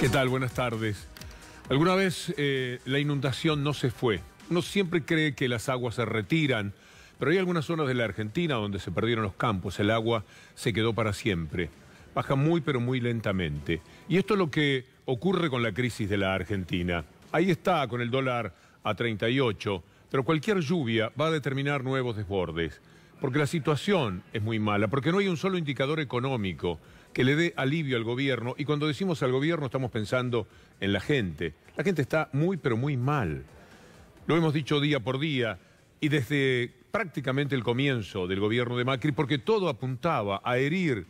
¿Qué tal? Buenas tardes. ¿Alguna vez eh, la inundación no se fue? Uno siempre cree que las aguas se retiran, pero hay algunas zonas de la Argentina donde se perdieron los campos, el agua se quedó para siempre. Baja muy pero muy lentamente. Y esto es lo que ocurre con la crisis de la Argentina. Ahí está, con el dólar a 38, pero cualquier lluvia va a determinar nuevos desbordes, porque la situación es muy mala, porque no hay un solo indicador económico que le dé alivio al gobierno. Y cuando decimos al gobierno estamos pensando en la gente. La gente está muy, pero muy mal. Lo hemos dicho día por día y desde prácticamente el comienzo del gobierno de Macri, porque todo apuntaba a herir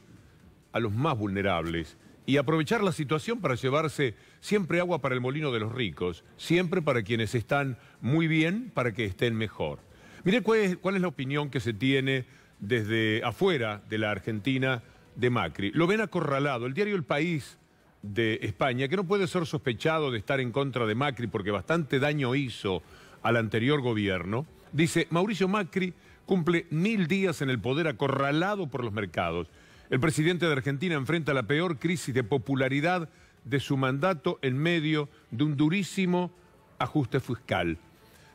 a los más vulnerables y aprovechar la situación para llevarse siempre agua para el molino de los ricos, siempre para quienes están muy bien, para que estén mejor. Mire cuál es, cuál es la opinión que se tiene desde afuera de la Argentina de Macri. Lo ven acorralado. El diario El País de España, que no puede ser sospechado de estar en contra de Macri porque bastante daño hizo al anterior gobierno, dice, Mauricio Macri cumple mil días en el poder acorralado por los mercados. El presidente de Argentina enfrenta la peor crisis de popularidad de su mandato en medio de un durísimo ajuste fiscal.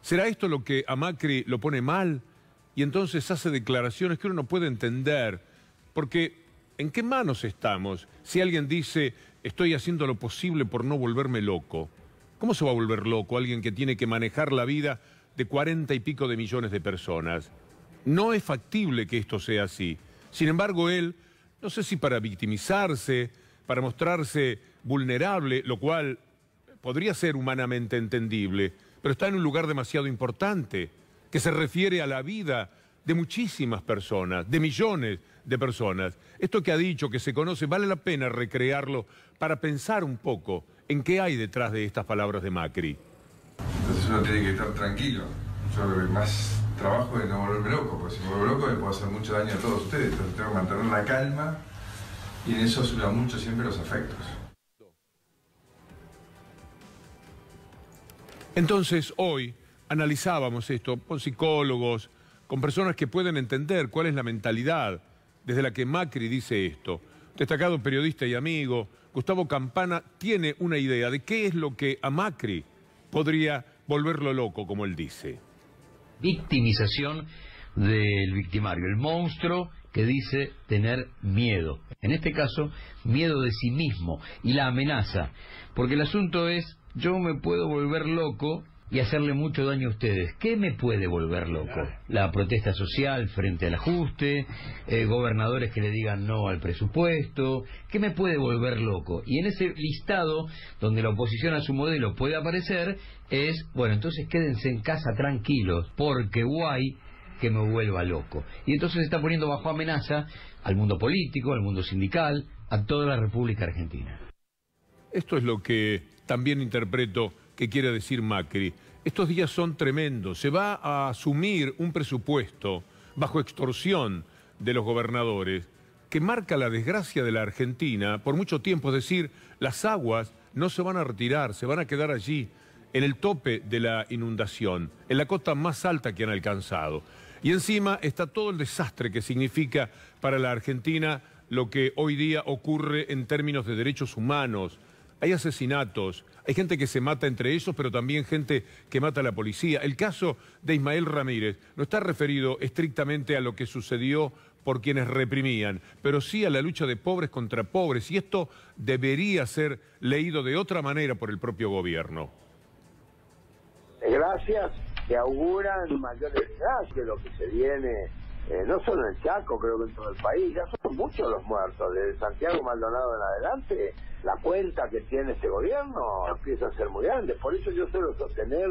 ¿Será esto lo que a Macri lo pone mal? Y entonces hace declaraciones que uno no puede entender, porque ¿En qué manos estamos? Si alguien dice, estoy haciendo lo posible por no volverme loco, ¿cómo se va a volver loco alguien que tiene que manejar la vida de cuarenta y pico de millones de personas? No es factible que esto sea así. Sin embargo, él, no sé si para victimizarse, para mostrarse vulnerable, lo cual podría ser humanamente entendible, pero está en un lugar demasiado importante, que se refiere a la vida de muchísimas personas, de millones, de personas. Esto que ha dicho, que se conoce, vale la pena recrearlo para pensar un poco en qué hay detrás de estas palabras de Macri. Entonces uno tiene que estar tranquilo. Yo creo que más trabajo es no volverme loco, porque si me vuelvo loco le puedo hacer mucho daño a todos ustedes. Entonces tengo que mantener la calma y en eso ayuda mucho siempre los afectos. Entonces hoy analizábamos esto con psicólogos, con personas que pueden entender cuál es la mentalidad desde la que Macri dice esto. Destacado periodista y amigo, Gustavo Campana tiene una idea de qué es lo que a Macri podría volverlo loco, como él dice. Victimización del victimario, el monstruo que dice tener miedo. En este caso, miedo de sí mismo y la amenaza. Porque el asunto es, yo me puedo volver loco y hacerle mucho daño a ustedes. ¿Qué me puede volver loco? La protesta social frente al ajuste, eh, gobernadores que le digan no al presupuesto, ¿qué me puede volver loco? Y en ese listado donde la oposición a su modelo puede aparecer es, bueno, entonces quédense en casa tranquilos, porque guay que me vuelva loco. Y entonces está poniendo bajo amenaza al mundo político, al mundo sindical, a toda la República Argentina. Esto es lo que también interpreto que quiere decir Macri. Estos días son tremendos. Se va a asumir un presupuesto bajo extorsión de los gobernadores que marca la desgracia de la Argentina por mucho tiempo. Es decir, las aguas no se van a retirar, se van a quedar allí, en el tope de la inundación, en la costa más alta que han alcanzado. Y encima está todo el desastre que significa para la Argentina lo que hoy día ocurre en términos de derechos humanos, hay asesinatos, hay gente que se mata entre ellos, pero también gente que mata a la policía. El caso de Ismael Ramírez no está referido estrictamente a lo que sucedió por quienes reprimían, pero sí a la lucha de pobres contra pobres, y esto debería ser leído de otra manera por el propio gobierno. Gracias, que auguran mayores desgracias lo que se viene eh, no solo en el Chaco, creo que en todo el país, ya son muchos los muertos, desde Santiago Maldonado en adelante, la cuenta que tiene este gobierno empieza a ser muy grande, por eso yo suelo sostener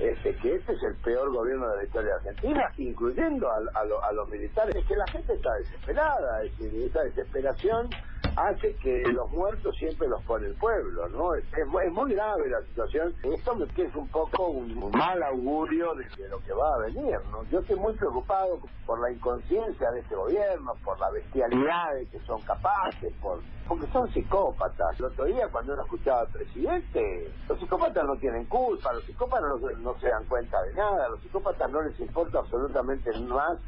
este, que este es el peor gobierno de la historia de Argentina, incluyendo a, los militares, es que la gente está desesperada, es, esa desesperación hace que los muertos siempre los pone el pueblo, ¿no? Es, muy grave la situación. Esto me tiene un poco un, mal augurio de, lo que va a venir, ¿no? Yo estoy muy preocupado por la inconsciencia de este gobierno, por la bestialidad de que son capaces, por porque son psicópatas. El otro día cuando uno escuchaba al presidente, los psicópatas no tienen culpa, los psicópatas no, se dan cuenta de nada, los psicópatas no les importa absolutamente más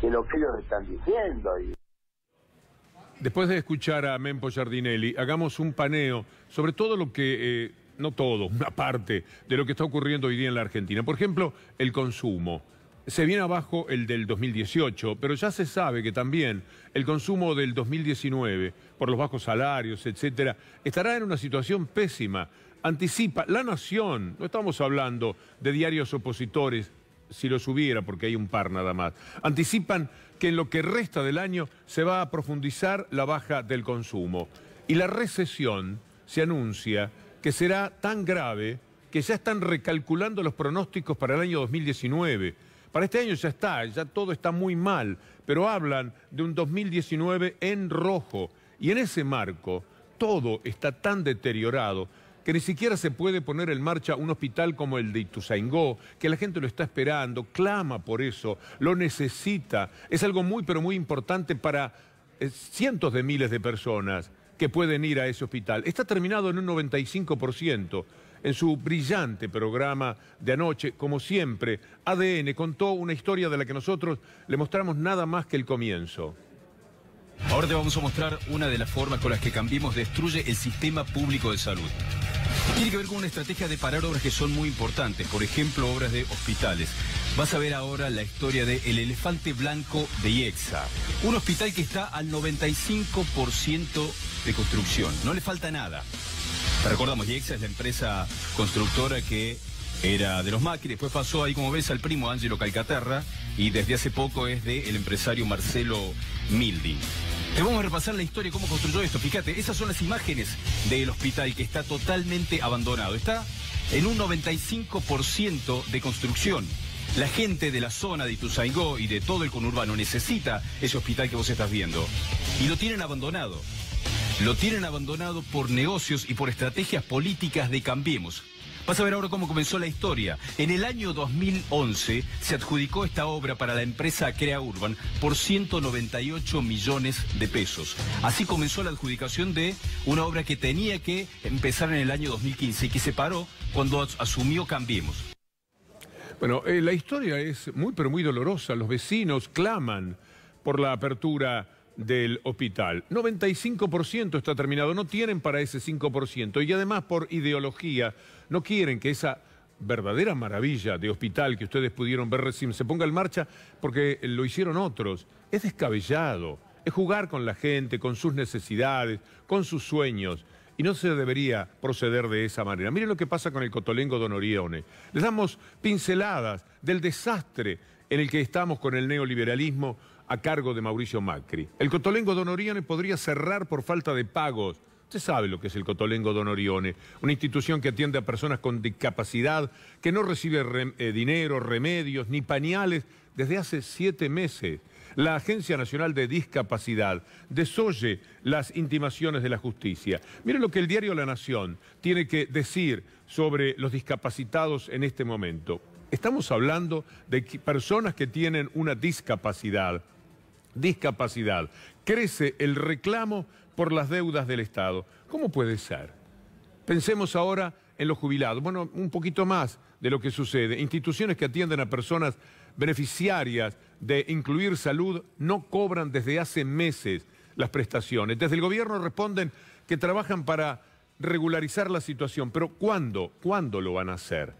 que lo que ellos están diciendo y Después de escuchar a Mempo Giardinelli, hagamos un paneo sobre todo lo que, eh, no todo, una parte de lo que está ocurriendo hoy día en la Argentina. Por ejemplo, el consumo. Se viene abajo el del 2018, pero ya se sabe que también el consumo del 2019, por los bajos salarios, etcétera, estará en una situación pésima. Anticipa la nación, no estamos hablando de diarios opositores, si los hubiera, porque hay un par nada más, anticipan que en lo que resta del año se va a profundizar la baja del consumo. Y la recesión se anuncia que será tan grave que ya están recalculando los pronósticos para el año 2019. Para este año ya está, ya todo está muy mal, pero hablan de un 2019 en rojo. Y en ese marco, todo está tan deteriorado que ni siquiera se puede poner en marcha un hospital como el de Ituzaingó, que la gente lo está esperando, clama por eso, lo necesita. Es algo muy, pero muy importante para eh, cientos de miles de personas que pueden ir a ese hospital. Está terminado en un 95%. En su brillante programa de anoche, como siempre, ADN contó una historia de la que nosotros le mostramos nada más que el comienzo. Ahora te vamos a mostrar una de las formas con las que Cambiemos destruye el sistema público de salud. Tiene que ver con una estrategia de parar obras que son muy importantes, por ejemplo, obras de hospitales. Vas a ver ahora la historia de El Elefante Blanco de Iexa, un hospital que está al 95% de construcción, no le falta nada. recordamos, Iexa es la empresa constructora que era de los Macri, después pasó ahí como ves al primo Ángelo Calcaterra y desde hace poco es del empresario Marcelo Mildi. Debemos vamos a repasar la historia, cómo construyó esto. Fíjate, esas son las imágenes del hospital que está totalmente abandonado. Está en un 95% de construcción. La gente de la zona de Ituzaingó y de todo el conurbano necesita ese hospital que vos estás viendo. Y lo tienen abandonado. Lo tienen abandonado por negocios y por estrategias políticas de Cambiemos. Vas a ver ahora cómo comenzó la historia. En el año 2011 se adjudicó esta obra para la empresa Crea Urban por 198 millones de pesos. Así comenzó la adjudicación de una obra que tenía que empezar en el año 2015 y que se paró cuando asumió Cambiemos. Bueno, eh, la historia es muy pero muy dolorosa. Los vecinos claman por la apertura del hospital. 95% está terminado, no tienen para ese 5%. Y además por ideología no quieren que esa verdadera maravilla de hospital que ustedes pudieron ver recién se ponga en marcha porque lo hicieron otros. Es descabellado, es jugar con la gente, con sus necesidades, con sus sueños. Y no se debería proceder de esa manera. Miren lo que pasa con el Cotolengo Don Orione. Les damos pinceladas del desastre en el que estamos con el neoliberalismo a cargo de Mauricio Macri. El cotolengo Don Orione podría cerrar por falta de pagos. Usted sabe lo que es el cotolengo Don Orione, una institución que atiende a personas con discapacidad, que no recibe eh, dinero, remedios ni pañales desde hace siete meses. La Agencia Nacional de Discapacidad desoye las intimaciones de la justicia. Miren lo que el diario La Nación tiene que decir sobre los discapacitados en este momento. Estamos hablando de personas que tienen una discapacidad discapacidad. Crece el reclamo por las deudas del Estado. ¿Cómo puede ser? Pensemos ahora en los jubilados. Bueno, un poquito más de lo que sucede. Instituciones que atienden a personas beneficiarias de incluir salud no cobran desde hace meses las prestaciones. Desde el gobierno responden que trabajan para regularizar la situación, pero ¿cuándo? ¿Cuándo lo van a hacer?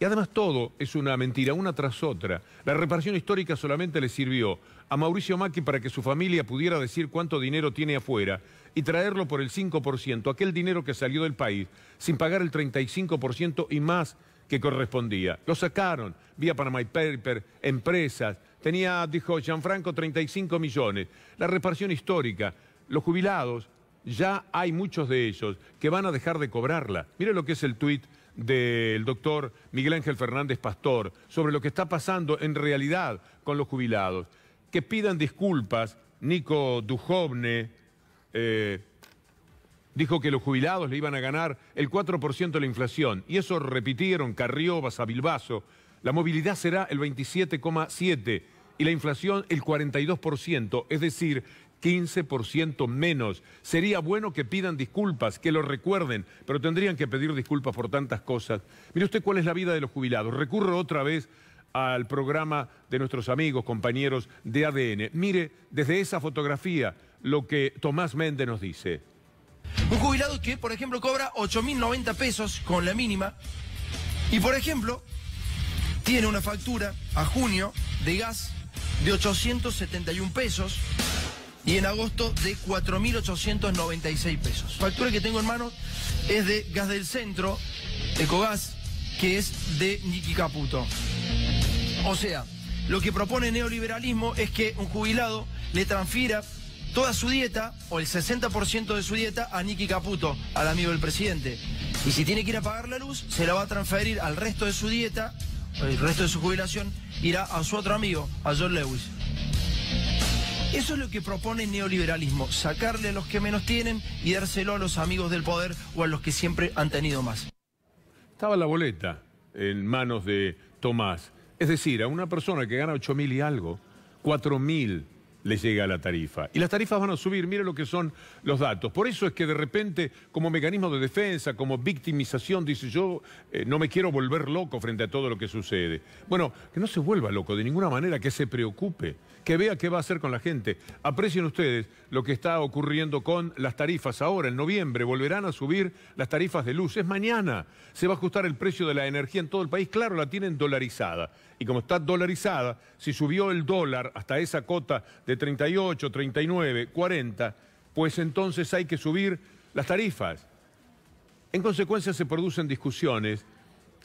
Y además todo es una mentira, una tras otra. La reparación histórica solamente le sirvió a Mauricio Macri para que su familia pudiera decir cuánto dinero tiene afuera y traerlo por el 5%, aquel dinero que salió del país, sin pagar el 35% y más que correspondía. Lo sacaron vía Panama Paper, empresas. Tenía, dijo Gianfranco, 35 millones. La reparación histórica, los jubilados, ya hay muchos de ellos que van a dejar de cobrarla. Mire lo que es el tuit del doctor Miguel Ángel Fernández Pastor sobre lo que está pasando en realidad con los jubilados. Que pidan disculpas, Nico Dujovne eh, dijo que los jubilados le iban a ganar el 4% de la inflación, y eso repitieron Carrió, Basavilbaso. La movilidad será el 27,7% y la inflación el 42%, es decir, 15% menos. Sería bueno que pidan disculpas, que lo recuerden, pero tendrían que pedir disculpas por tantas cosas. Mire usted cuál es la vida de los jubilados. Recurro otra vez al programa de nuestros amigos, compañeros de ADN. Mire desde esa fotografía lo que Tomás Méndez nos dice. Un jubilado que, por ejemplo, cobra 8.090 pesos con la mínima y, por ejemplo, tiene una factura a junio de gas de 871 pesos y en agosto de 4.896 pesos. La Factura que tengo en mano es de Gas del Centro, Ecogas, que es de Niki Caputo. O sea, lo que propone el neoliberalismo es que un jubilado le transfiera toda su dieta o el 60% de su dieta a Niki Caputo, al amigo del presidente. Y si tiene que ir a pagar la luz, se la va a transferir al resto de su dieta, el resto de su jubilación, irá a su otro amigo, a John Lewis. Eso es lo que propone el neoliberalismo, sacarle a los que menos tienen y dárselo a los amigos del poder o a los que siempre han tenido más. Estaba la boleta en manos de Tomás. Es decir, a una persona que gana 8.000 mil y algo, 4.000 mil le llega a la tarifa. Y las tarifas van a subir, mire lo que son los datos. Por eso es que de repente, como mecanismo de defensa, como victimización, dice yo eh, no me quiero volver loco frente a todo lo que sucede. Bueno, que no se vuelva loco de ninguna manera, que se preocupe que vea qué va a hacer con la gente. Aprecien ustedes lo que está ocurriendo con las tarifas ahora, en noviembre, volverán a subir las tarifas de luz. Es mañana, se va a ajustar el precio de la energía en todo el país. Claro, la tienen dolarizada. Y como está dolarizada, si subió el dólar hasta esa cota de 38, 39, 40, pues entonces hay que subir las tarifas. En consecuencia se producen discusiones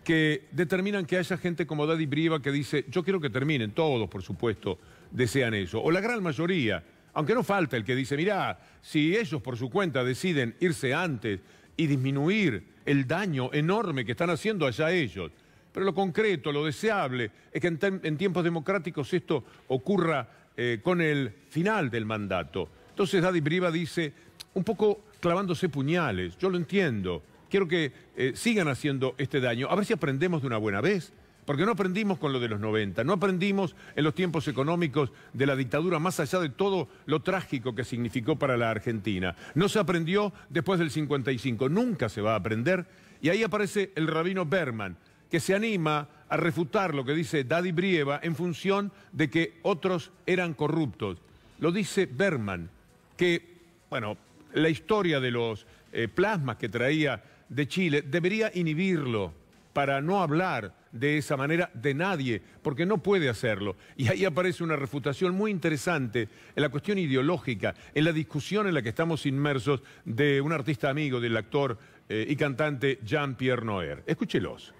que determinan que haya gente como Daddy Briva que dice, yo quiero que terminen todos, por supuesto, desean eso, o la gran mayoría, aunque no falta el que dice, mirá, si ellos por su cuenta deciden irse antes y disminuir el daño enorme que están haciendo allá ellos, pero lo concreto, lo deseable, es que en, tiempos democráticos esto ocurra eh, con el final del mandato. Entonces Daddy Briva dice, un poco clavándose puñales, yo lo entiendo, quiero que eh, sigan haciendo este daño, a ver si aprendemos de una buena vez. Porque no aprendimos con lo de los 90, no aprendimos en los tiempos económicos de la dictadura, más allá de todo lo trágico que significó para la Argentina. No se aprendió después del 55, nunca se va a aprender. Y ahí aparece el rabino Berman, que se anima a refutar lo que dice Daddy Brieva en función de que otros eran corruptos. Lo dice Berman, que, bueno, la historia de los eh, plasmas que traía de Chile debería inhibirlo para no hablar de esa manera de nadie, porque no puede hacerlo. Y ahí aparece una refutación muy interesante en la cuestión ideológica, en la discusión en la que estamos inmersos de un artista amigo, del actor eh, y cantante Jean-Pierre Noer. Escúchelos.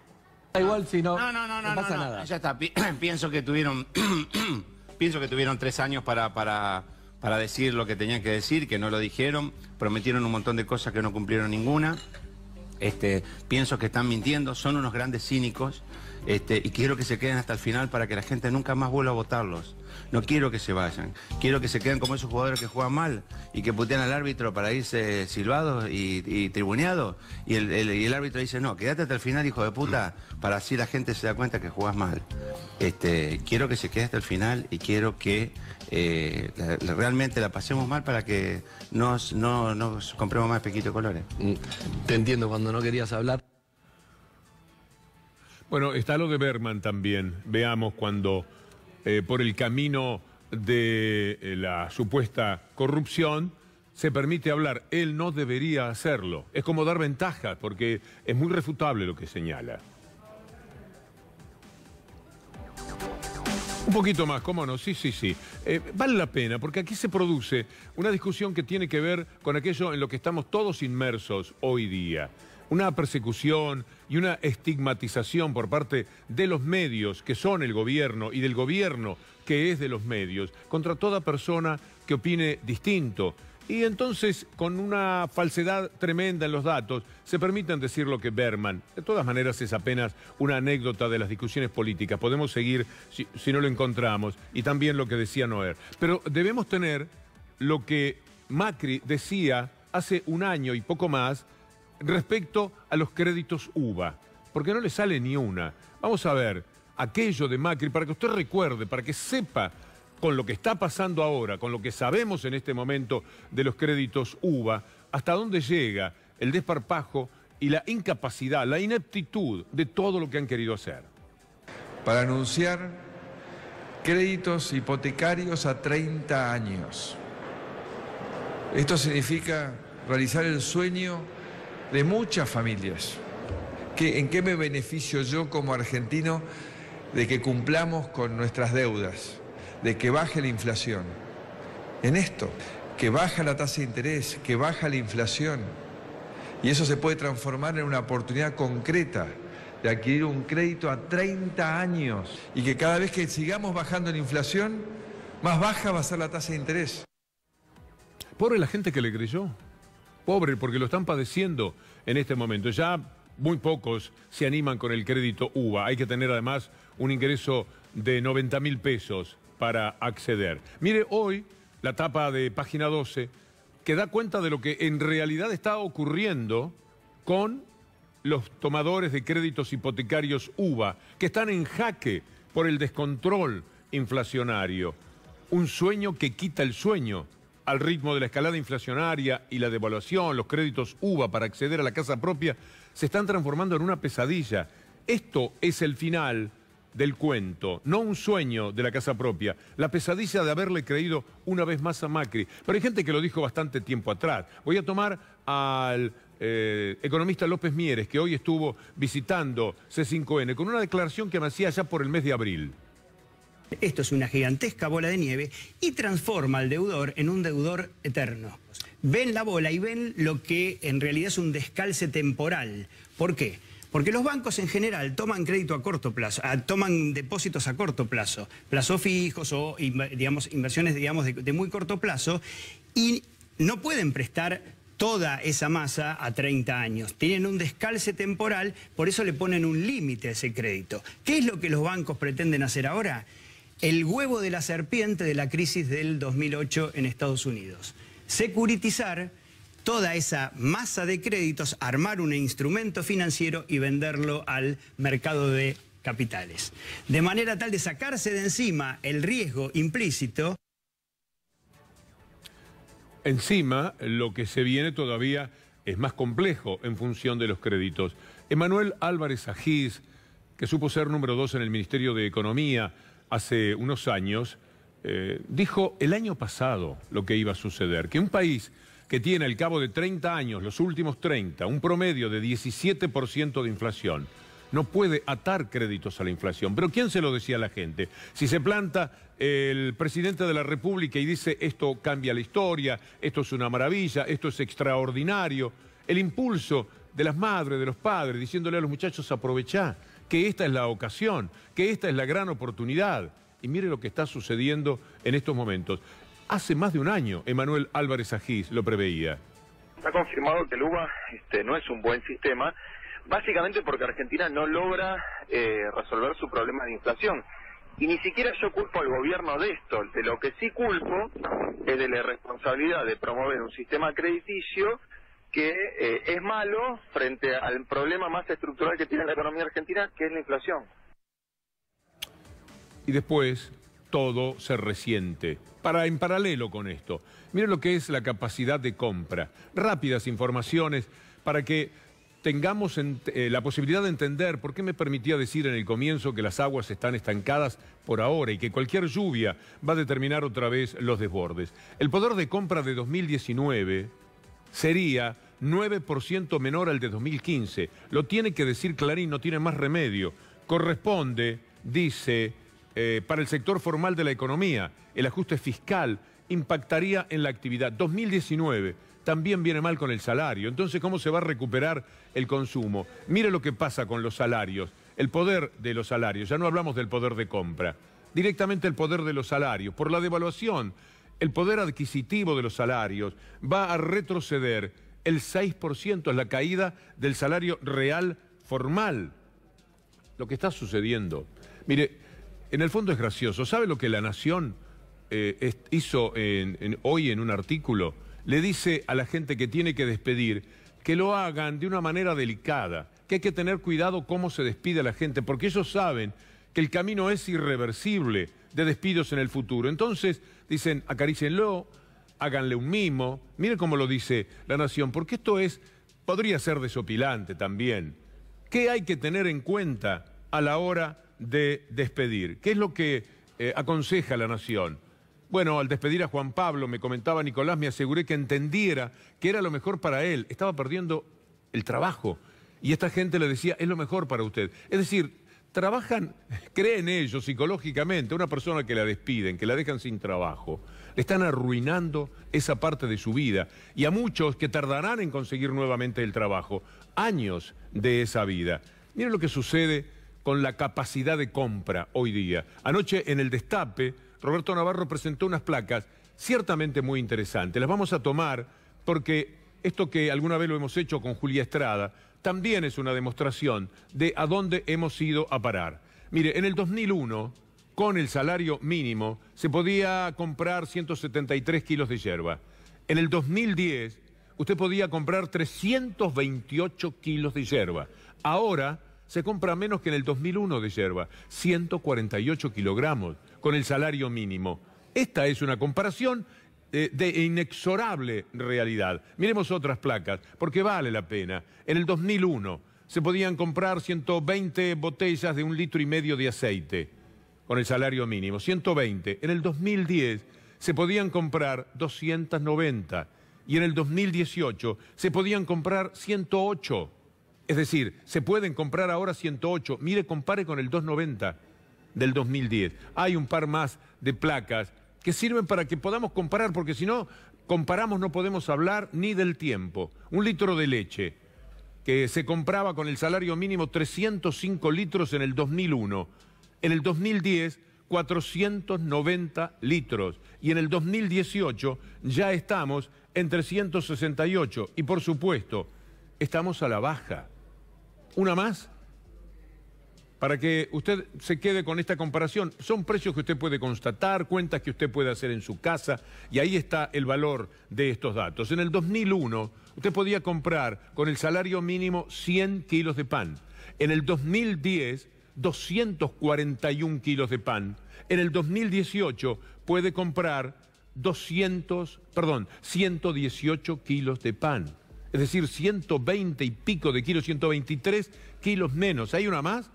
igual si no, no, no, no, pasa nada. Ya está, pienso que tuvieron, pienso que tuvieron tres años para... para para decir lo que tenían que decir, que no lo dijeron, prometieron un montón de cosas que no cumplieron ninguna. Este, pienso que están mintiendo, son unos grandes cínicos este, y quiero que se queden hasta el final para que la gente nunca más vuelva a votarlos. No quiero que se vayan, quiero que se queden como esos jugadores que juegan mal y que putean al árbitro para irse silbados y, tribuneados y el, árbitro dice, no, quédate hasta el final, hijo de puta, para así la gente se da cuenta que juegas mal. Este, quiero que se quede hasta el final y quiero que eh, realmente la pasemos mal para que nos, no nos compremos más pequeños colores. Mm, te entiendo cuando no querías hablar. Bueno, está lo de Berman también. Veamos cuando eh, por el camino de eh, la supuesta corrupción se permite hablar. Él no debería hacerlo. Es como dar ventaja, porque es muy refutable lo que señala. Un poquito más, cómo no, sí, sí, sí. Eh, vale la pena, porque aquí se produce una discusión que tiene que ver con aquello en lo que estamos todos inmersos hoy día. Una persecución y una estigmatización por parte de los medios, que son el gobierno, y del gobierno, que es de los medios, contra toda persona que opine distinto, y entonces, con una falsedad tremenda en los datos, se permiten decir lo que Berman. De todas maneras, es apenas una anécdota de las discusiones políticas. Podemos seguir si, no lo encontramos. Y también lo que decía Noer. Pero debemos tener lo que Macri decía hace un año y poco más respecto a los créditos UBA. Porque no le sale ni una. Vamos a ver aquello de Macri para que usted recuerde, para que sepa con lo que está pasando ahora, con lo que sabemos en este momento de los créditos UBA, hasta dónde llega el desparpajo y la incapacidad, la ineptitud de todo lo que han querido hacer. Para anunciar créditos hipotecarios a 30 años. Esto significa realizar el sueño de muchas familias. ¿En qué me beneficio yo como argentino de que cumplamos con nuestras deudas? de que baje la inflación. En esto, que baja la tasa de interés, que baja la inflación. Y eso se puede transformar en una oportunidad concreta de adquirir un crédito a 30 años y que cada vez que sigamos bajando la inflación, más baja va a ser la tasa de interés. Pobre la gente que le creyó. Pobre, porque lo están padeciendo en este momento. Ya muy pocos se animan con el crédito UBA. Hay que tener además un ingreso de 90 mil pesos para acceder. Mire, hoy la tapa de página 12 que da cuenta de lo que en realidad está ocurriendo con los tomadores de créditos hipotecarios UBA, que están en jaque por el descontrol inflacionario. Un sueño que quita el sueño. Al ritmo de la escalada inflacionaria y la devaluación, los créditos UBA para acceder a la casa propia se están transformando en una pesadilla. Esto es el final del cuento, no un sueño de la casa propia, la pesadilla de haberle creído una vez más a Macri. Pero hay gente que lo dijo bastante tiempo atrás. Voy a tomar al eh, economista López Mieres, que hoy estuvo visitando C5N, con una declaración que me hacía ya por el mes de abril. Esto es una gigantesca bola de nieve y transforma al deudor en un deudor eterno. Ven la bola y ven lo que en realidad es un descalce temporal. ¿Por qué? Porque los bancos en general toman crédito a corto plazo, toman depósitos a corto plazo, plazos fijos o digamos, inversiones digamos, de, de muy corto plazo, y no pueden prestar toda esa masa a 30 años. Tienen un descalce temporal, por eso le ponen un límite a ese crédito. ¿Qué es lo que los bancos pretenden hacer ahora? El huevo de la serpiente de la crisis del 2008 en Estados Unidos. Securitizar toda esa masa de créditos, armar un instrumento financiero y venderlo al mercado de capitales. De manera tal de sacarse de encima el riesgo implícito. Encima, lo que se viene todavía es más complejo en función de los créditos. Emanuel Álvarez Ajiz, que supo ser número dos en el Ministerio de Economía hace unos años, eh, dijo el año pasado lo que iba a suceder, que un país que tiene al cabo de 30 años, los últimos 30, un promedio de 17% de inflación, no puede atar créditos a la inflación. Pero ¿quién se lo decía a la gente? Si se planta el presidente de la República y dice esto cambia la historia, esto es una maravilla, esto es extraordinario, el impulso de las madres, de los padres, diciéndole a los muchachos aprovechá, que esta es la ocasión, que esta es la gran oportunidad. Y mire lo que está sucediendo en estos momentos. Hace más de un año, Emanuel Álvarez Ajís lo preveía. Ha confirmado que el UBA este, no es un buen sistema, básicamente porque Argentina no logra eh, resolver su problema de inflación. Y ni siquiera yo culpo al gobierno de esto, de lo que sí culpo es de la irresponsabilidad de promover un sistema crediticio que eh, es malo frente al problema más estructural que tiene la economía argentina, que es la inflación. Y después, todo se resiente. Para en paralelo con esto, miren lo que es la capacidad de compra. Rápidas informaciones para que tengamos eh, la posibilidad de entender por qué me permitía decir en el comienzo que las aguas están estancadas por ahora y que cualquier lluvia va a determinar otra vez los desbordes. El poder de compra de 2019 sería 9% menor al de 2015. Lo tiene que decir Clarín, no tiene más remedio. Corresponde, dice eh, para el sector formal de la economía. El ajuste fiscal impactaría en la actividad. 2019 también viene mal con el salario. Entonces, ¿cómo se va a recuperar el consumo? Mire lo que pasa con los salarios, el poder de los salarios. Ya no hablamos del poder de compra, directamente el poder de los salarios. Por la devaluación, el poder adquisitivo de los salarios va a retroceder el 6%, es la caída del salario real formal. Lo que está sucediendo. Mire, en el fondo es gracioso. ¿Sabe lo que la Nación eh, hizo hoy en un artículo? Le dice a la gente que tiene que despedir que lo hagan de una manera delicada, que hay que tener cuidado cómo se despide a la gente, porque ellos saben que el camino es irreversible de despidos en el futuro. Entonces dicen, acarícenlo, háganle un mimo. Miren cómo lo dice la Nación, porque esto es, podría ser desopilante también. ¿Qué hay que tener en cuenta a la hora de despedir. ¿Qué es lo que eh, aconseja la nación? Bueno, al despedir a Juan Pablo, me comentaba Nicolás, me aseguré que entendiera que era lo mejor para él. Estaba perdiendo el trabajo. Y esta gente le decía, es lo mejor para usted. Es decir, trabajan, creen ellos psicológicamente, una persona que la despiden, que la dejan sin trabajo, le están arruinando esa parte de su vida y a muchos que tardarán en conseguir nuevamente el trabajo, años de esa vida. Miren lo que sucede con la capacidad de compra hoy día. Anoche en el Destape, Roberto Navarro presentó unas placas ciertamente muy interesantes. Las vamos a tomar porque esto que alguna vez lo hemos hecho con Julia Estrada, también es una demostración de a dónde hemos ido a parar. Mire, en el 2001, con el salario mínimo, se podía comprar 173 kilos de hierba. En el 2010, usted podía comprar 328 kilos de hierba. Ahora se compra menos que en el 2001 de yerba, 148 kilogramos, con el salario mínimo. Esta es una comparación eh, de inexorable realidad. Miremos otras placas, porque vale la pena. En el 2001 se podían comprar 120 botellas de un litro y medio de aceite con el salario mínimo, 120. En el 2010 se podían comprar 290 y en el 2018 se podían comprar 108. Es decir, se pueden comprar ahora 108. Mire, compare con el 290 del 2010. Hay un par más de placas que sirven para que podamos comparar, porque si no comparamos no podemos hablar ni del tiempo. Un litro de leche que se compraba con el salario mínimo 305 litros en el 2001. En el 2010, 490 litros. Y en el 2018 ya estamos en 368. Y por supuesto, estamos a la baja una más, para que usted se quede con esta comparación. Son precios que usted puede constatar, cuentas que usted puede hacer en su casa, y ahí está el valor de estos datos. En el 2001, usted podía comprar con el salario mínimo 100 kilos de pan. En el 2010, 241 kilos de pan. En el 2018, puede comprar 200, perdón, 118 kilos de pan es decir, 120 y pico de kilos, 123 kilos menos. ¿Hay una más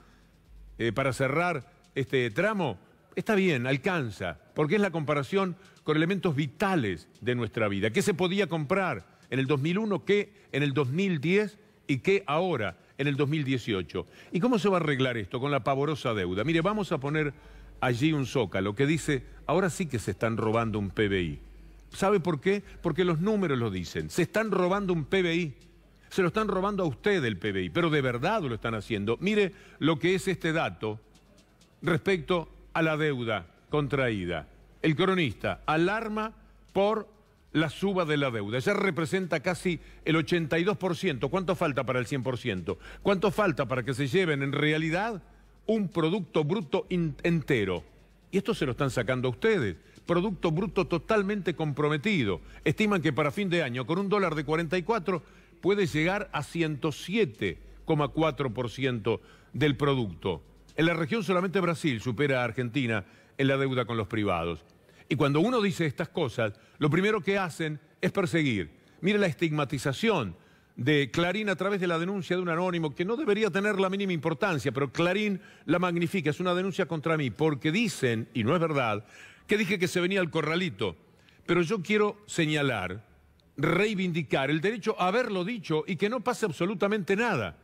eh, para cerrar este tramo? Está bien, alcanza, porque es la comparación con elementos vitales de nuestra vida. ¿Qué se podía comprar en el 2001, qué en el 2010 y qué ahora? en el 2018. ¿Y cómo se va a arreglar esto con la pavorosa deuda? Mire, vamos a poner allí un zócalo que dice, ahora sí que se están robando un PBI. ¿Sabe por qué? Porque los números lo dicen. Se están robando un PBI. Se lo están robando a usted el PBI, pero de verdad lo están haciendo. Mire lo que es este dato respecto a la deuda contraída. El cronista alarma por la suba de la deuda. Ya representa casi el 82%. ¿Cuánto falta para el 100%? ¿Cuánto falta para que se lleven en realidad un producto bruto entero? Y esto se lo están sacando a ustedes. Producto Bruto totalmente comprometido. Estiman que para fin de año, con un dólar de 44, puede llegar a 107,4% del producto. En la región solamente Brasil supera a Argentina en la deuda con los privados. Y cuando uno dice estas cosas, lo primero que hacen es perseguir. Mire la estigmatización de Clarín a través de la denuncia de un anónimo que no debería tener la mínima importancia, pero Clarín la magnifica, es una denuncia contra mí, porque dicen, y no es verdad, que dije que se venía el corralito. Pero yo quiero señalar, reivindicar el derecho a haberlo dicho y que no pase absolutamente nada.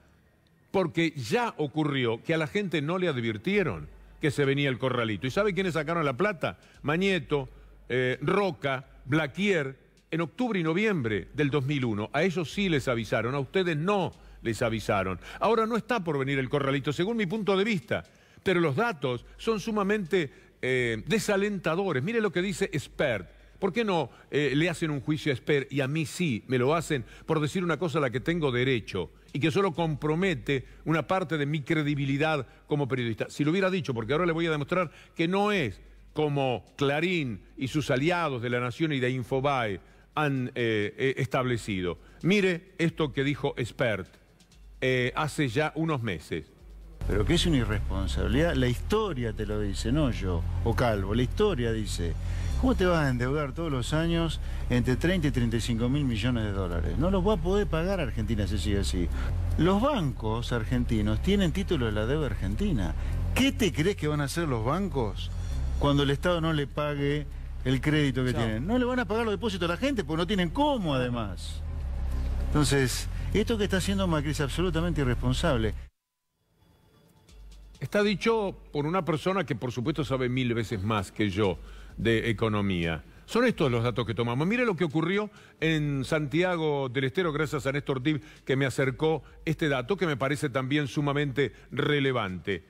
Porque ya ocurrió que a la gente no le advirtieron que se venía el corralito. ¿Y sabe quiénes sacaron la plata? Mañeto, eh, Roca, Blaquier, en octubre y noviembre del 2001. A ellos sí les avisaron, a ustedes no les avisaron. Ahora no está por venir el corralito, según mi punto de vista, pero los datos son sumamente eh, desalentadores. Mire lo que dice Spert. ¿Por qué no eh, le hacen un juicio a Spert y a mí sí me lo hacen por decir una cosa a la que tengo derecho y que solo compromete una parte de mi credibilidad como periodista? Si lo hubiera dicho, porque ahora le voy a demostrar que no es como Clarín y sus aliados de la Nación y de Infobae han eh, establecido. Mire esto que dijo Spert hace ya unos meses. Pero que es una irresponsabilidad, la historia te lo dice, no yo, o Calvo, la historia dice, ¿cómo te vas a endeudar todos los años entre 30 y 35 mil millones de dólares? No los va a poder pagar Argentina si sigue así. Los bancos argentinos tienen título de la deuda argentina. ¿Qué te crees que van a hacer los bancos cuando el Estado no le pague el crédito que tienen? No le van a pagar los depósitos a la gente porque no tienen cómo además. Entonces, esto que está haciendo Macri es absolutamente irresponsable. Está dicho por una persona que por supuesto sabe mil veces más que yo de economía. Son estos los datos que tomamos. Mire lo que ocurrió en Santiago del Estero, gracias a Néstor Dib, que me acercó este dato que me parece también sumamente relevante.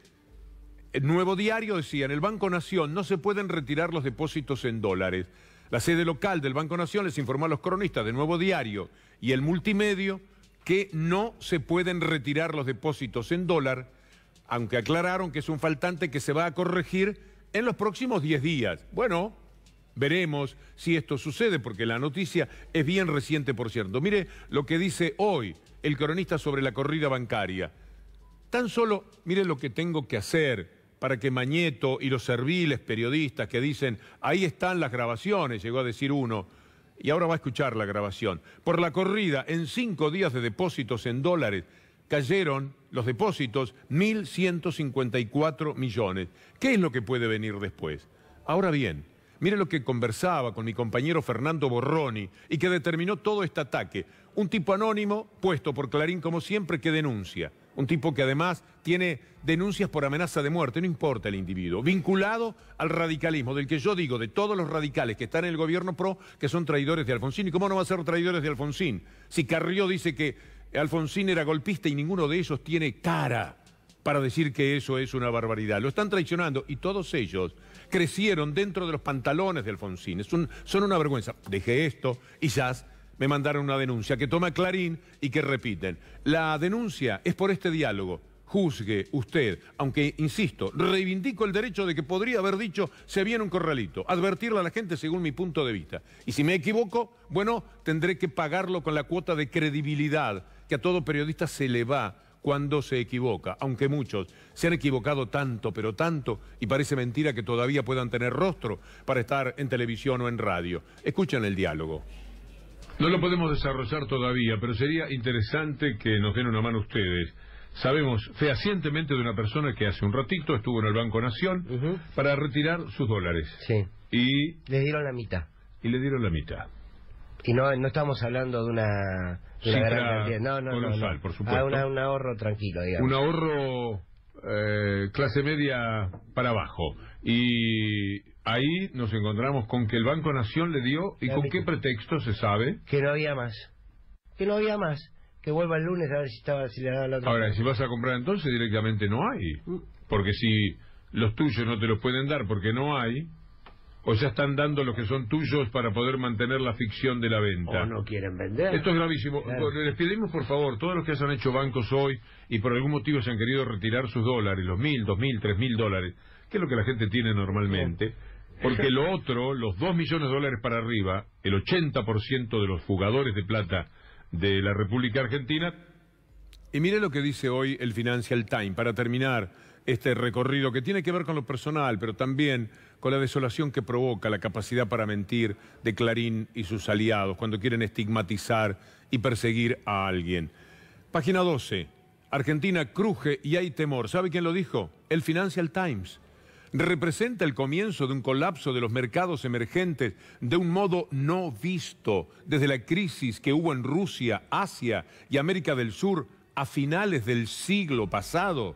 El nuevo diario decía, en el Banco Nación no se pueden retirar los depósitos en dólares. La sede local del Banco Nación les informó a los cronistas de Nuevo Diario y el multimedio que no se pueden retirar los depósitos en dólar aunque aclararon que es un faltante que se va a corregir en los próximos 10 días. Bueno, veremos si esto sucede, porque la noticia es bien reciente, por cierto. Mire lo que dice hoy el cronista sobre la corrida bancaria. Tan solo, mire lo que tengo que hacer para que Mañeto y los serviles periodistas que dicen, ahí están las grabaciones, llegó a decir uno, y ahora va a escuchar la grabación. Por la corrida, en cinco días de depósitos en dólares, cayeron los depósitos, 1.154 millones. ¿Qué es lo que puede venir después? Ahora bien, mire lo que conversaba con mi compañero Fernando Borroni y que determinó todo este ataque. Un tipo anónimo, puesto por Clarín como siempre, que denuncia. Un tipo que además tiene denuncias por amenaza de muerte, no importa el individuo, vinculado al radicalismo, del que yo digo, de todos los radicales que están en el gobierno PRO, que son traidores de Alfonsín. ¿Y cómo no va a ser traidores de Alfonsín? Si Carrió dice que Alfonsín era golpista y ninguno de ellos tiene cara para decir que eso es una barbaridad. Lo están traicionando y todos ellos crecieron dentro de los pantalones de Alfonsín. son una vergüenza. Dejé esto y ya me mandaron una denuncia que toma Clarín y que repiten. La denuncia es por este diálogo. Juzgue usted, aunque, insisto, reivindico el derecho de que podría haber dicho se viene un corralito, advertirle a la gente según mi punto de vista. Y si me equivoco, bueno, tendré que pagarlo con la cuota de credibilidad que a todo periodista se le va cuando se equivoca, aunque muchos se han equivocado tanto, pero tanto, y parece mentira que todavía puedan tener rostro para estar en televisión o en radio. Escuchen el diálogo. No lo podemos desarrollar todavía, pero sería interesante que nos den una mano ustedes. Sabemos fehacientemente de una persona que hace un ratito estuvo en el Banco Nación para retirar sus dólares. Sí. Y... Le dieron la mitad. Y le dieron la mitad. Y no, estamos hablando de una, gran No, no, colosal, por ah, supuesto. un ahorro tranquilo, digamos. Un ahorro eh, clase media para abajo. Y ahí nos encontramos con que el Banco Nación le dio, ¿y con qué pretexto se sabe? Que no había más. Que no había más. Que vuelva el lunes a ver si, estaba, si le daba la otra. Ahora, si vas a comprar entonces, directamente no hay. Mm. Porque si los tuyos no te los pueden dar porque no hay, o ya están dando los que son tuyos para poder mantener la ficción de la venta. O no quieren vender. Esto es gravísimo. Les pedimos, por favor, todos los que se han hecho bancos hoy y por algún motivo se han querido retirar sus dólares, los mil, dos mil, tres mil dólares, que es lo que la gente tiene normalmente, porque lo otro, los dos millones de dólares para arriba, el 80% de los jugadores de plata de la República Argentina. Y mire lo que dice hoy el Financial Times, para terminar este recorrido que tiene que ver con lo personal, pero también con la desolación que provoca la capacidad para mentir de Clarín y sus aliados cuando quieren estigmatizar y perseguir a alguien. Página 12. Argentina cruje y hay temor. ¿Sabe quién lo dijo? El Financial Times. Representa el comienzo de un colapso de los mercados emergentes de un modo no visto desde la crisis que hubo en Rusia, Asia y América del Sur a finales del siglo pasado.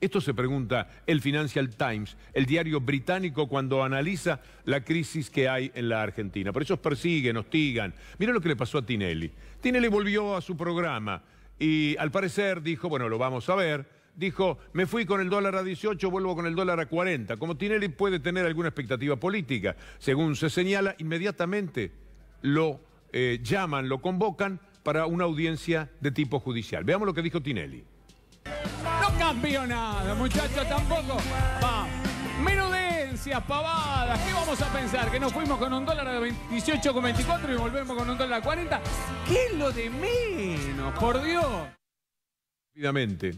Esto se pregunta el Financial Times, el diario británico, cuando analiza la crisis que hay en la Argentina. Por eso persiguen, hostigan. Mira lo que le pasó a Tinelli. Tinelli volvió a su programa y al parecer dijo, bueno, lo vamos a ver. Dijo, me fui con el dólar a 18, vuelvo con el dólar a 40. Como Tinelli puede tener alguna expectativa política, según se señala, inmediatamente lo eh, llaman, lo convocan para una audiencia de tipo judicial. Veamos lo que dijo Tinelli. Campeonada, muchachos, tampoco. Va. Menudencias, pavadas. ¿Qué vamos a pensar? Que nos fuimos con un dólar a 28,24 y volvemos con un dólar a 40. ¿Qué es lo de menos? Por Dios. Rápidamente.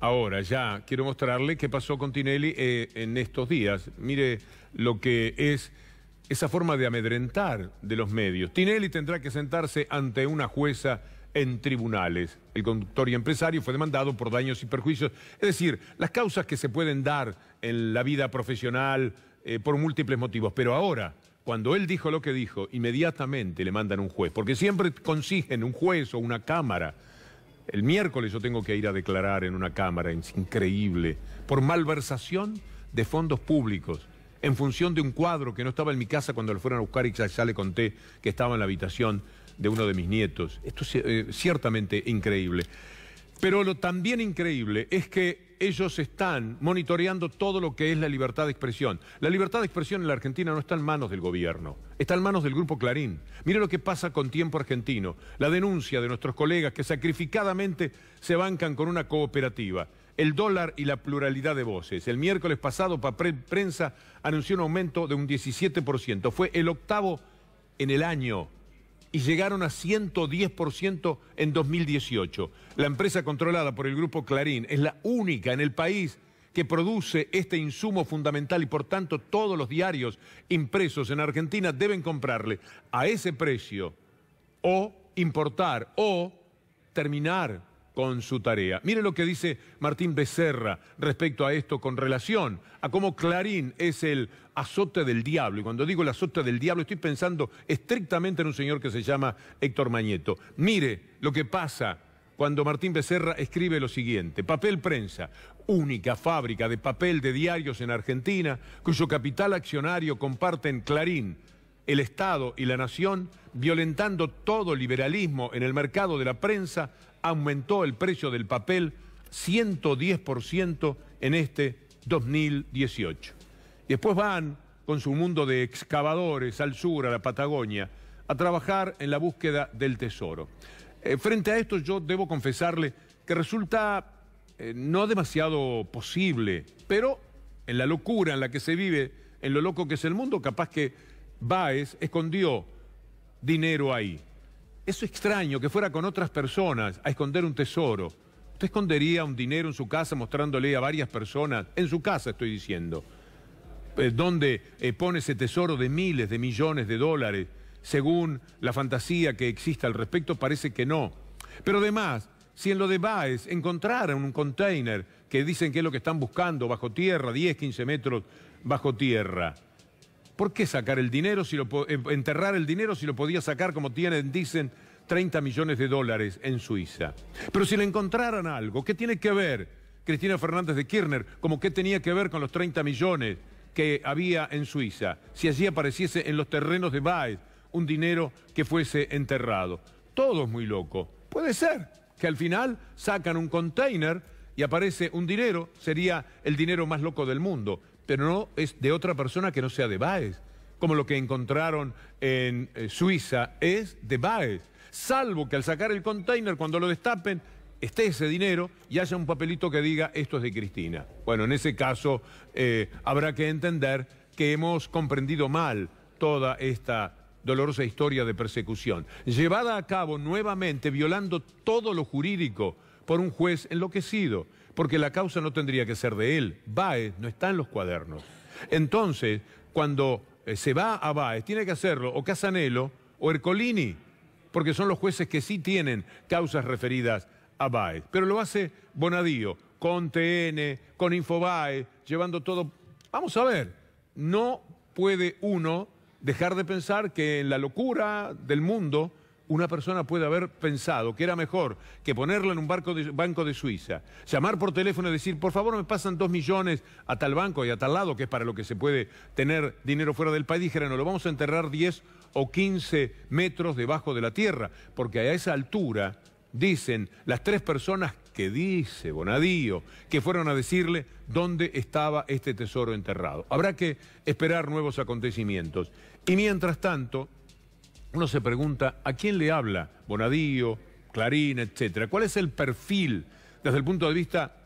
Ahora ya quiero mostrarle qué pasó con Tinelli eh, en estos días. Mire lo que es esa forma de amedrentar de los medios. Tinelli tendrá que sentarse ante una jueza en tribunales. El conductor y empresario fue demandado por daños y perjuicios. Es decir, las causas que se pueden dar en la vida profesional eh, por múltiples motivos. Pero ahora, cuando él dijo lo que dijo, inmediatamente le mandan un juez. Porque siempre consiguen un juez o una cámara. El miércoles yo tengo que ir a declarar en una cámara, increíble, por malversación de fondos públicos en función de un cuadro que no estaba en mi casa cuando lo fueron a buscar y ya le conté que estaba en la habitación de uno de mis nietos. Esto es eh, ciertamente increíble. Pero lo también increíble es que ellos están monitoreando todo lo que es la libertad de expresión. La libertad de expresión en la Argentina no está en manos del gobierno, está en manos del grupo Clarín. Mire lo que pasa con Tiempo Argentino, la denuncia de nuestros colegas que sacrificadamente se bancan con una cooperativa. El dólar y la pluralidad de voces. El miércoles pasado, para Prensa anunció un aumento de un 17%. Fue el octavo en el año y llegaron a 110% en 2018. La empresa controlada por el grupo Clarín es la única en el país que produce este insumo fundamental y por tanto todos los diarios impresos en Argentina deben comprarle a ese precio o importar o terminar con su tarea. Mire lo que dice Martín Becerra respecto a esto con relación a cómo Clarín es el azote del diablo. Y cuando digo el azote del diablo estoy pensando estrictamente en un señor que se llama Héctor Mañeto. Mire lo que pasa cuando Martín Becerra escribe lo siguiente, papel prensa, única fábrica de papel de diarios en Argentina, cuyo capital accionario comparten Clarín, el Estado y la nación, violentando todo liberalismo en el mercado de la prensa, aumentó el precio del papel 110% en este 2018. Después van con su mundo de excavadores al sur, a la Patagonia, a trabajar en la búsqueda del tesoro. Eh, frente a esto yo debo confesarle que resulta eh, no demasiado posible, pero en la locura en la que se vive, en lo loco que es el mundo, capaz que Báez escondió dinero ahí. Eso extraño, que fuera con otras personas a esconder un tesoro. ¿Usted escondería un dinero en su casa mostrándole a varias personas, en su casa estoy diciendo, eh, ¿Dónde donde eh, pone ese tesoro de miles, de millones de dólares, según la fantasía que existe al respecto? Parece que no. Pero además, si en lo de Baez encontraran un container que dicen que es lo que están buscando, bajo tierra, 10, 15 metros bajo tierra, ¿Por qué sacar el dinero, si eh, enterrar el dinero si lo podía sacar como tienen, dicen, 30 millones de dólares en Suiza? Pero si le encontraran algo, ¿qué tiene que ver Cristina Fernández de Kirchner? Como qué tenía que ver con los 30 millones que había en Suiza, si allí apareciese en los terrenos de Baez un dinero que fuese enterrado. Todo es muy loco. Puede ser que al final sacan un container y aparece un dinero, sería el dinero más loco del mundo pero no es de otra persona que no sea de Baez, como lo que encontraron en eh, Suiza es de Baez, salvo que al sacar el container, cuando lo destapen, esté ese dinero y haya un papelito que diga esto es de Cristina. Bueno, en ese caso eh, habrá que entender que hemos comprendido mal toda esta dolorosa historia de persecución, llevada a cabo nuevamente violando todo lo jurídico por un juez enloquecido, porque la causa no tendría que ser de él. Baez no está en los cuadernos. Entonces, cuando eh, se va a Baez, tiene que hacerlo o Casanelo o Ercolini, porque son los jueces que sí tienen causas referidas a Baez. Pero lo hace Bonadío, con TN, con Infobae, llevando todo. Vamos a ver, no puede uno dejar de pensar que en la locura del mundo una persona puede haber pensado que era mejor que ponerla en un banco de Suiza, llamar por teléfono y decir, por favor, me pasan dos millones a tal banco y a tal lado, que es para lo que se puede tener dinero fuera del país, dijeran, no, lo vamos a enterrar 10 o 15 metros debajo de la tierra, porque a esa altura, dicen las tres personas que dice Bonadío, que fueron a decirle dónde estaba este tesoro enterrado. Habrá que esperar nuevos acontecimientos. Y mientras tanto, uno se pregunta a quién le habla Bonadío, Clarín, etcétera. ¿Cuál es el perfil desde el punto de vista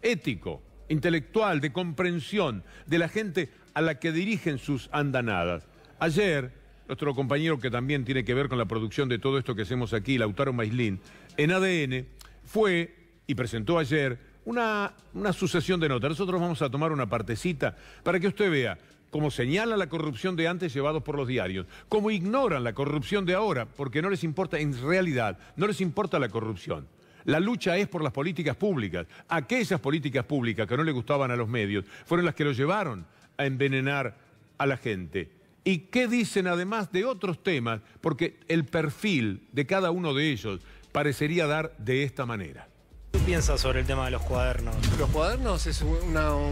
ético, intelectual, de comprensión de la gente a la que dirigen sus andanadas? Ayer, nuestro compañero que también tiene que ver con la producción de todo esto que hacemos aquí, Lautaro Maislin, en ADN, fue y presentó ayer una, una sucesión de notas. Nosotros vamos a tomar una partecita para que usted vea como señala la corrupción de antes llevados por los diarios, como ignoran la corrupción de ahora, porque no les importa en realidad, no les importa la corrupción. La lucha es por las políticas públicas. Aquellas políticas públicas que no le gustaban a los medios fueron las que los llevaron a envenenar a la gente. ¿Y qué dicen además de otros temas? Porque el perfil de cada uno de ellos parecería dar de esta manera. ¿Qué piensas sobre el tema de los cuadernos? Los cuadernos es un, no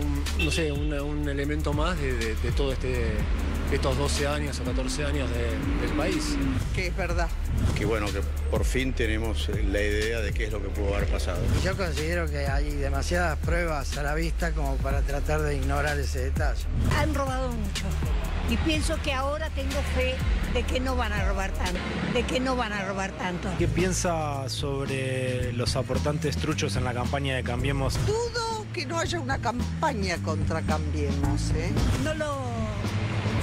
sé, un elemento más de, todos todo este estos 12 años o 14 años del país. Que es verdad, que bueno, que por fin tenemos eh, la idea de qué es lo que pudo haber pasado. Yo considero que hay demasiadas pruebas a la vista como para tratar de ignorar ese detalle. Han robado mucho y pienso que ahora tengo fe de que no van a robar tanto, de que no van a robar tanto. ¿Qué piensa sobre los aportantes truchos en la campaña de Cambiemos? Dudo que no haya una campaña contra Cambiemos, ¿eh? No lo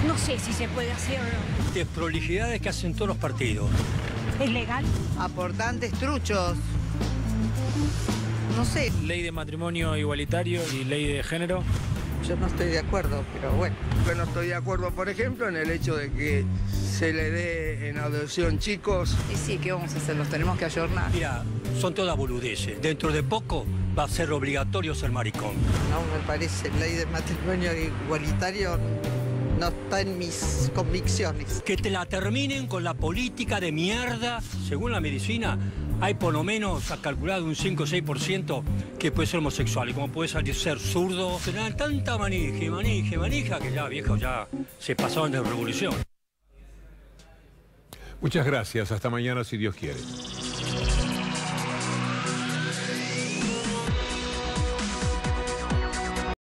no sé si se puede hacer o no. que hacen todos los partidos. ¿Es legal? Aportantes truchos. No sé. Ley de matrimonio igualitario y ley de género. Yo no estoy de acuerdo, pero bueno. Yo no estoy de acuerdo, por ejemplo, en el hecho de que se le dé en adopción chicos. Y sí, ¿qué vamos a hacer? Los tenemos que ayornar. Mira, son todas boludeces. Dentro de poco va a ser obligatorio ser maricón. No, me parece ley de matrimonio igualitario no está en mis convicciones. Que te la terminen con la política de mierda. Según la medicina, hay por lo menos, ha calculado un 5 o 6% que puede ser homosexual. Y como puede ser zurdo, tanta manija, manija, manija, que ya, viejo, ya se pasaron de revolución. Muchas gracias. Hasta mañana, si Dios quiere.